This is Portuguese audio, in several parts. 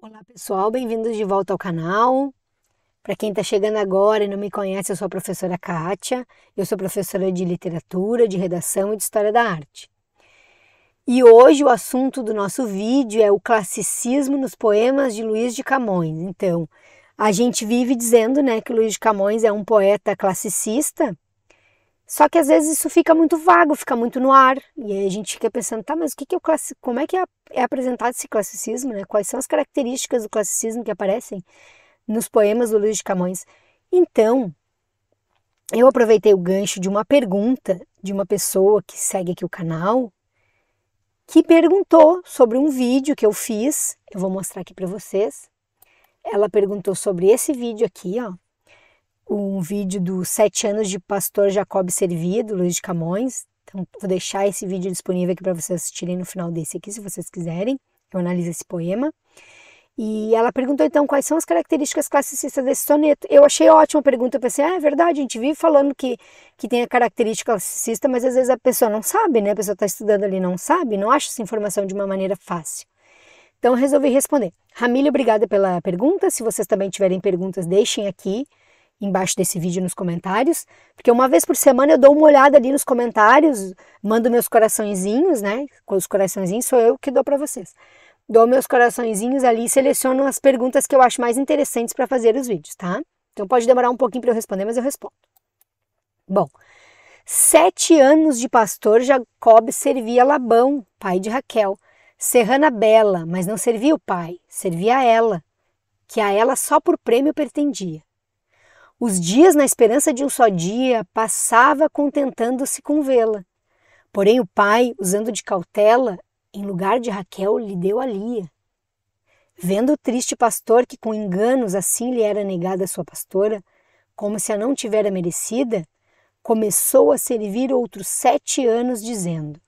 Olá pessoal, bem-vindos de volta ao canal. Para quem está chegando agora e não me conhece, eu sou a professora Kátia, eu sou professora de literatura, de redação e de história da arte. E hoje o assunto do nosso vídeo é o classicismo nos poemas de Luiz de Camões. Então, a gente vive dizendo né, que Luiz de Camões é um poeta classicista, só que às vezes isso fica muito vago, fica muito no ar, e aí a gente fica pensando, tá, mas o que, que é o classi... como é que é, é apresentado esse classicismo, né? Quais são as características do classicismo que aparecem nos poemas do Luiz de Camões? Então, eu aproveitei o gancho de uma pergunta de uma pessoa que segue aqui o canal, que perguntou sobre um vídeo que eu fiz, eu vou mostrar aqui para vocês. Ela perguntou sobre esse vídeo aqui, ó, um vídeo dos sete anos de Pastor Jacob Servia, do Luiz de Camões. Então, vou deixar esse vídeo disponível aqui para vocês assistirem no final desse aqui, se vocês quiserem. Eu analiso esse poema. E ela perguntou então quais são as características classicistas desse soneto. Eu achei ótima a pergunta, eu pensei, ah, é verdade, a gente vive falando que, que tem a característica classicista, mas às vezes a pessoa não sabe, né? A pessoa está estudando ali não sabe, não acha essa informação de uma maneira fácil. Então resolvi responder. Ramilho, obrigada pela pergunta. Se vocês também tiverem perguntas, deixem aqui embaixo desse vídeo nos comentários, porque uma vez por semana eu dou uma olhada ali nos comentários, mando meus coraçõezinhos, né? Com os coraçõezinhos sou eu que dou para vocês. Dou meus coraçõezinhos ali e seleciono as perguntas que eu acho mais interessantes para fazer os vídeos, tá? Então pode demorar um pouquinho para eu responder, mas eu respondo. Bom, sete anos de pastor, Jacob servia Labão, pai de Raquel, serrana bela, mas não servia o pai, servia a ela, que a ela só por prêmio pretendia os dias, na esperança de um só dia, passava contentando-se com vê-la. Porém, o pai, usando de cautela, em lugar de Raquel, lhe deu a Lia. Vendo o triste pastor que com enganos assim lhe era negada a sua pastora, como se a não tivera merecida, começou a servir outros sete anos, dizendo: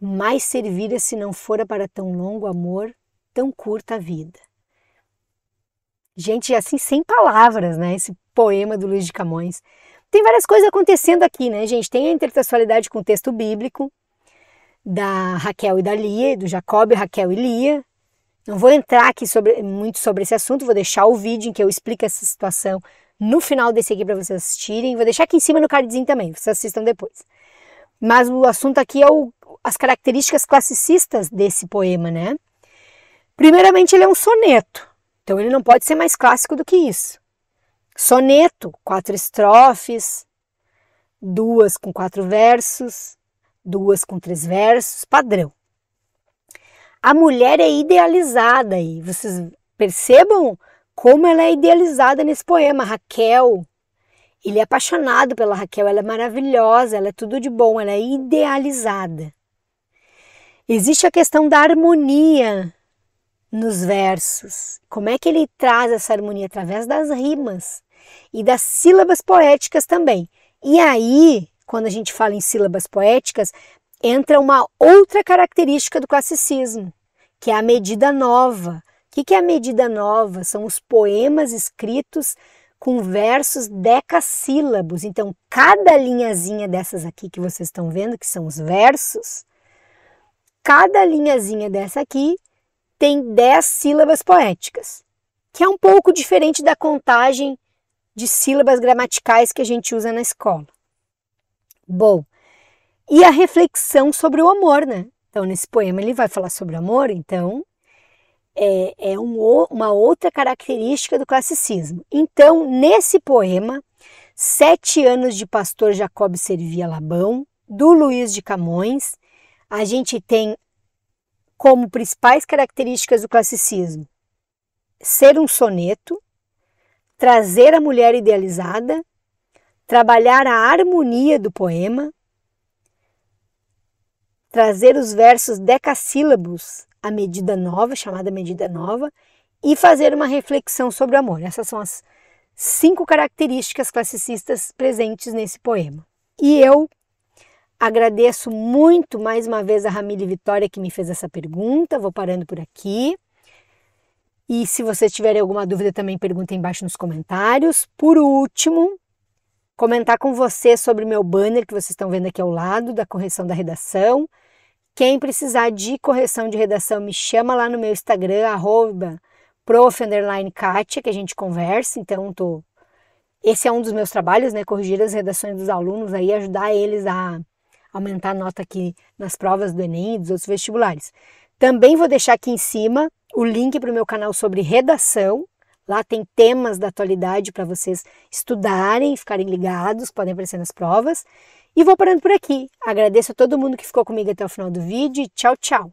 Mais servira se não fora para tão longo amor, tão curta vida. Gente, assim, sem palavras, né? Esse poema do Luiz de Camões. Tem várias coisas acontecendo aqui, né, gente? Tem a intertextualidade com o texto bíblico, da Raquel e da Lia, do Jacob, Raquel e Lia. Não vou entrar aqui sobre, muito sobre esse assunto, vou deixar o vídeo em que eu explico essa situação no final desse aqui para vocês assistirem. Vou deixar aqui em cima no cardzinho também, vocês assistam depois. Mas o assunto aqui é o, as características classicistas desse poema, né? Primeiramente, ele é um soneto. Então ele não pode ser mais clássico do que isso. Soneto, quatro estrofes, duas com quatro versos, duas com três versos, padrão. A mulher é idealizada aí. vocês percebam como ela é idealizada nesse poema. Raquel, ele é apaixonado pela Raquel, ela é maravilhosa, ela é tudo de bom, ela é idealizada. Existe a questão da harmonia nos versos. Como é que ele traz essa harmonia? Através das rimas e das sílabas poéticas também. E aí, quando a gente fala em sílabas poéticas, entra uma outra característica do classicismo, que é a medida nova. O que é a medida nova? São os poemas escritos com versos decassílabos. Então, cada linhazinha dessas aqui que vocês estão vendo, que são os versos, cada linhazinha dessa aqui tem 10 sílabas poéticas, que é um pouco diferente da contagem de sílabas gramaticais que a gente usa na escola. Bom, e a reflexão sobre o amor, né? Então, nesse poema ele vai falar sobre amor, então é, é um, uma outra característica do classicismo. Então, nesse poema, Sete anos de pastor Jacob servia Labão, do Luiz de Camões, a gente tem como principais características do classicismo: ser um soneto, trazer a mulher idealizada, trabalhar a harmonia do poema, trazer os versos decassílabos à medida nova, chamada medida nova, e fazer uma reflexão sobre o amor. Essas são as cinco características classicistas presentes nesse poema. E eu Agradeço muito mais uma vez a e Vitória que me fez essa pergunta. Vou parando por aqui. E se vocês tiverem alguma dúvida, também perguntem embaixo nos comentários. Por último, comentar com vocês sobre o meu banner que vocês estão vendo aqui ao lado da correção da redação. Quem precisar de correção de redação, me chama lá no meu Instagram, arroba prof__katia, que a gente conversa. Então, tô... esse é um dos meus trabalhos, né? Corrigir as redações dos alunos aí, ajudar eles a aumentar a nota aqui nas provas do Enem e dos outros vestibulares. Também vou deixar aqui em cima o link para o meu canal sobre redação. Lá tem temas da atualidade para vocês estudarem, ficarem ligados, podem aparecer nas provas. E vou parando por aqui. Agradeço a todo mundo que ficou comigo até o final do vídeo. Tchau, tchau!